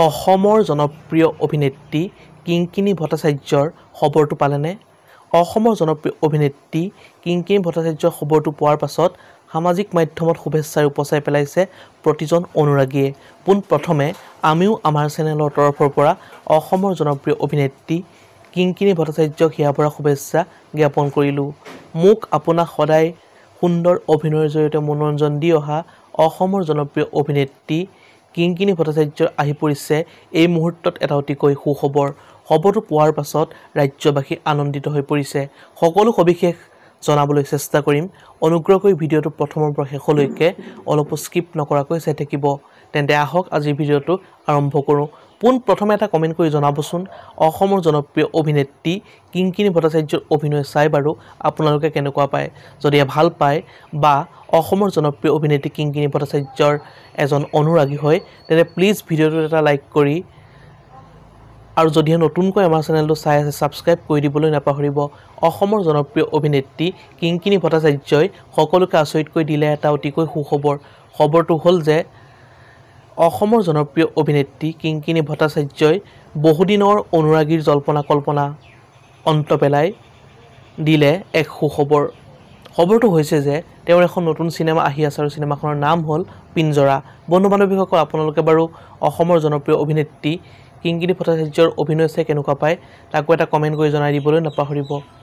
অসমৰ জনপ্ৰিয় অভিনেত্ৰী কিংকিনী ভট্টাচাৰ্যৰ খবৰটো পালেনে অসমৰ জনপ্ৰিয় অভিনেত্ৰী কিংকিনী ভট্টাচাৰ্যৰ খবৰটো পোৱাৰ পাছত সামাজিক মাধ্যমত শুভেচ্ছাৰে উপচাই পেলাইছে প্ৰতিজন অনুৰাগীয়ে পোনপ্ৰথমে আমিও আমাৰ চেনেলৰ তৰফৰ পৰা অসমৰ জনপ্ৰিয় অভিনেত্ৰী কিংকিনী ভট্টাচাৰ্যক হিয়াৰ পৰা শুভেচ্ছা জ্ঞাপন কৰিলোঁ মোক আপোনাক সদায় সুন্দৰ অভিনয়ৰ জৰিয়তে মনোৰঞ্জন দি অহা অসমৰ জনপ্ৰিয় অভিনেত্ৰী কিংকিনি ভট্টাচাৰ্য আহি পৰিছে এই মুহূৰ্তত এটা অতিকৈ সুখবৰ খবৰটো পোৱাৰ পাছত ৰাজ্যবাসী আনন্দিত হৈ পৰিছে সকলো সবিশেষ জনাবলৈ চেষ্টা কৰিম অনুগ্ৰহ কৰি ভিডিঅ'টো প্ৰথমৰ পৰা শেষলৈকে অলপো স্কিপ নকৰাকৈ চাই থাকিব তেন্তে আহক আজিৰ ভিডিঅ'টো আৰম্ভ কৰোঁ পোন প্ৰথমে এটা কমেণ্ট কৰি জনাবচোন অসমৰ জনপ্ৰিয় অভিনেত্ৰী কিংকিনী ভট্টাচাৰ্যৰ অভিনয় চাই বাৰু আপোনালোকে কেনেকুৱা পায় যদি ভাল পায় বা অসমৰ জনপ্ৰিয় অভিনেত্ৰী কিংকিনী ভট্টাচাৰ্যৰ এজন অনুৰাগী হয় তেন্তে প্লিজ ভিডিঅ'টোত এটা লাইক কৰি আৰু যদিহে নতুনকৈ আমাৰ চেনেলটো চাই আছে ছাবস্ক্ৰাইব কৰি দিবলৈ নাপাহৰিব অসমৰ জনপ্ৰিয় অভিনেত্ৰী কিংকিনী ভট্টাচাৰ্যই সকলোকে আচৰিতকৈ দিলে এটা অতিকৈ সুখবৰ খবৰটো হ'ল যে অসমৰ জনপ্ৰিয় অভিনেত্ৰী কিংকিনী ভট্টাচাৰ্যই বহুদিনৰ অনুৰাগীৰ জল্পনা কল্পনা অন্ত পেলাই দিলে এক সুখবৰ খবৰটো হৈছে যে তেওঁৰ এখন নতুন চিনেমা আহি আছে আৰু চিনেমাখনৰ নাম হ'ল পিঞ্জৰা বন্ধু বান্ধৱীসকল আপোনালোকে বাৰু অসমৰ জনপ্ৰিয় অভিনেত্ৰী কিংকিনী ভট্টাচাৰ্যৰ অভিনয় চাই কেনেকুৱা পায় তাকো এটা কমেণ্ট কৰি জনাই দিবলৈ নাপাহৰিব